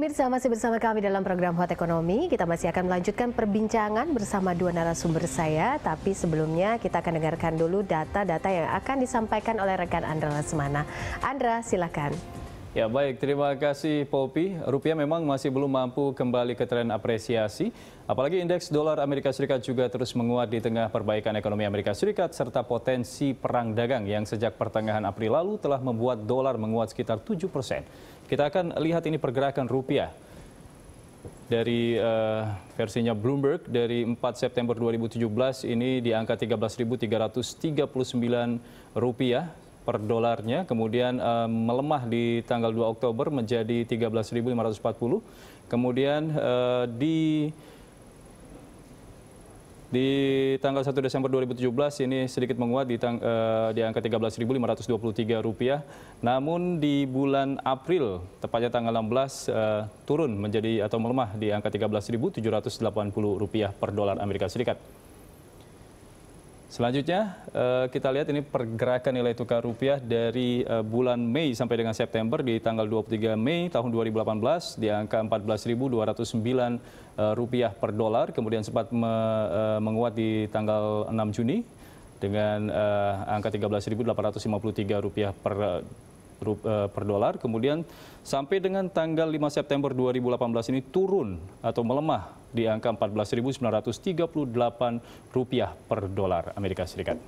pemirsa masih bersama kami dalam program Hot Ekonomi. Kita masih akan melanjutkan perbincangan bersama dua narasumber saya. Tapi sebelumnya kita akan dengarkan dulu data-data yang akan disampaikan oleh rekan Andra Lesmana. Andra, silakan. Ya baik, terima kasih Popi. Rupiah memang masih belum mampu kembali ke tren apresiasi. Apalagi indeks dolar Amerika Serikat juga terus menguat di tengah perbaikan ekonomi Amerika Serikat serta potensi perang dagang yang sejak pertengahan April lalu telah membuat dolar menguat sekitar 7 persen. Kita akan lihat ini pergerakan rupiah. Dari uh, versinya Bloomberg dari 4 September 2017 ini di angka 13.339 rupiah per dolarnya kemudian uh, melemah di tanggal 2 Oktober menjadi 13.540 kemudian uh, di di tanggal 1 Desember 2017 ini sedikit menguat di, tang, uh, di angka 13.523 rupiah. Namun di bulan April, tepatnya tanggal 16, uh, turun menjadi atau melemah di angka 13.780 rupiah per dolar Amerika Serikat. Selanjutnya eh, kita lihat ini pergerakan nilai tukar rupiah dari eh, bulan Mei sampai dengan September di tanggal 23 Mei tahun 2018 di angka 14.209 eh, rupiah per dolar kemudian sempat menguat di tanggal 6 Juni dengan angka 13.853 rupiah per Eh, per dolar. Kemudian sampai dengan tanggal 5 September 2018 ini turun atau melemah di angka 14.938 rupiah per dolar Amerika Serikat.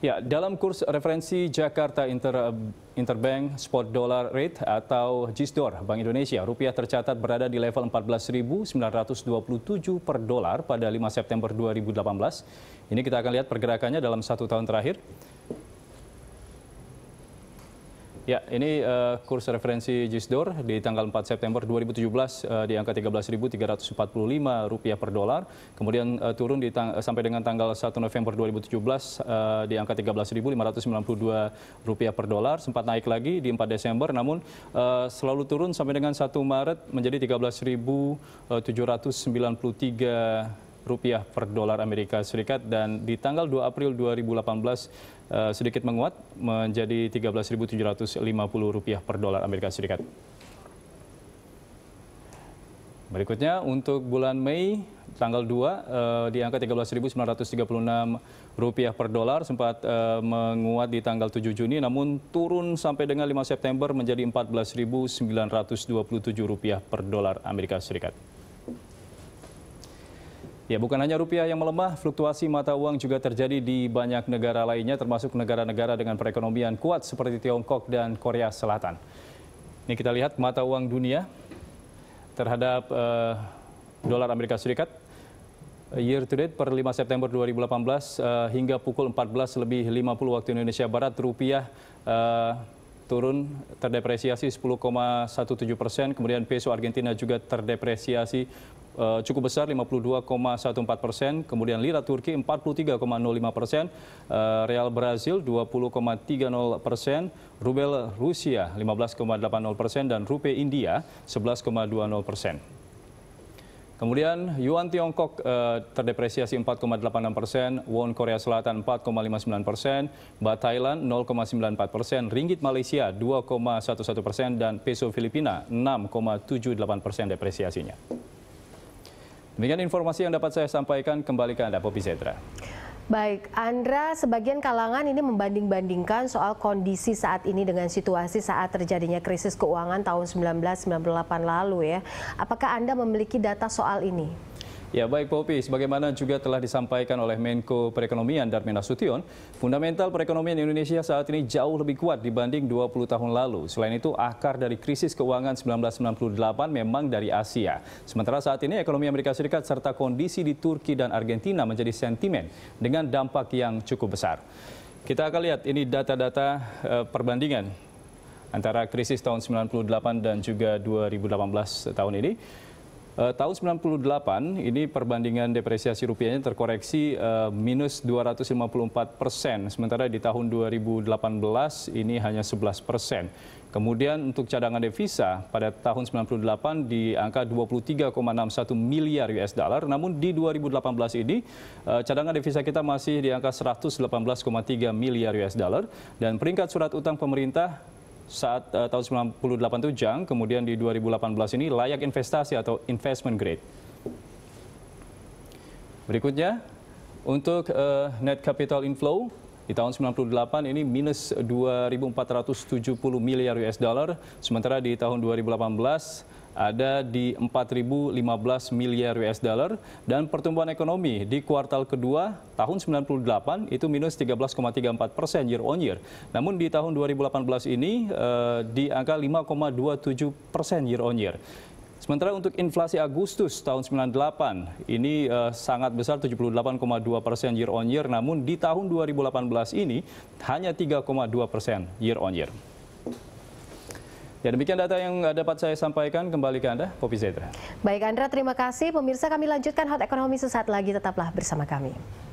Ya, dalam kurs referensi Jakarta Inter, Interbank Spot Dollar Rate atau JISDOR Bank Indonesia, rupiah tercatat berada di level 14.927 per dolar pada 5 September 2018. Ini kita akan lihat pergerakannya dalam satu tahun terakhir. Ya, ini uh, kurs referensi JISDOR di tanggal 4 September 2017 uh, eh, di angka 13.345 rupiah per dolar. Kemudian uh, turun di sampai dengan tanggal 1 November 2017 uh, di angka 13.592 rupiah per dolar. Sempat naik lagi di 4 Desember, namun uh, selalu turun sampai dengan 1 Maret menjadi 13.793 rupiah per dolar Amerika Serikat dan di tanggal 2 April 2018 eh, sedikit menguat menjadi 13.750 rupiah per dolar Amerika Serikat. Berikutnya untuk bulan Mei tanggal 2 eh, di angka 13.936 rupiah per dolar sempat eh, menguat di tanggal 7 Juni namun turun sampai dengan 5 September menjadi 14.927 rupiah per dolar Amerika Serikat. Ya, bukan hanya rupiah yang melemah, fluktuasi mata uang juga terjadi di banyak negara lainnya, termasuk negara-negara dengan perekonomian kuat seperti Tiongkok dan Korea Selatan. Ini kita lihat mata uang dunia terhadap uh, dolar Amerika Serikat. Year to date per 5 September 2018 uh, eh, hingga pukul 14 lebih 50 waktu Indonesia Barat, rupiah uh, turun terdepresiasi 10,17 persen, kemudian peso Argentina juga terdepresiasi Eh, cukup besar 52,14 persen, kemudian lira Turki 43,05 persen, uh, real Brazil 20,30 persen, rubel Rusia 15,80 persen, dan rupiah India 11,20 persen. Kemudian yuan Tiongkok eh, terdepresiasi 4,86 persen, won Korea Selatan 4,59 persen, baht Thailand 0,94 persen, ringgit Malaysia 2,11 persen, dan peso Filipina 6,78 persen depresiasinya. Demikian informasi yang dapat saya sampaikan kembali ke Anda, Popi Zedra. Baik, Andra, sebagian kalangan ini membanding-bandingkan soal kondisi saat ini dengan situasi saat terjadinya krisis keuangan tahun 1998 lalu ya. Apakah Anda memiliki data soal ini? Ya baik Popi, sebagaimana juga telah disampaikan oleh Menko Perekonomian Darmin Nasution, fundamental perekonomian Indonesia saat ini jauh lebih kuat dibanding 20 tahun lalu. Selain itu, akar dari krisis keuangan 1998 memang dari Asia. Sementara saat ini ekonomi Amerika Serikat serta kondisi di Turki dan Argentina menjadi sentimen dengan dampak yang cukup besar. Kita akan lihat ini data-data eh, perbandingan antara krisis tahun 1998 dan juga 2018 tahun ini. Uh, tahun 98 ini perbandingan depresiasi rupiahnya terkoreksi uh, minus 254 persen, sementara di tahun 2018 ini hanya 11 persen. Kemudian untuk cadangan devisa pada tahun 98 di angka 23,61 miliar US dollar, namun di 2018 ini eh, cadangan devisa kita masih di angka 118,3 miliar US dollar dan peringkat surat utang pemerintah saat uh, tahun 98 itu junk, kemudian di 2018 ini layak investasi atau investment grade. Berikutnya, untuk uh, net capital inflow di tahun 98 ini minus 2.470 miliar US dollar, sementara di tahun 2018 ada di 4.015 miliar US dollar dan pertumbuhan ekonomi di kuartal kedua tahun 98 itu minus 13,34 persen year on year. Namun di tahun 2018 ini eh, di angka 5,27 persen year on year. Sementara untuk inflasi Agustus tahun 98 ini uh, sangat besar 78,2 persen year on year, namun di tahun 2018 ini hanya 3,2 persen year on year. Ya demikian data yang dapat saya sampaikan kembali ke Anda, Popi Zedra. Baik Andra, terima kasih. Pemirsa kami lanjutkan Hot Ekonomi sesaat lagi, tetaplah bersama kami.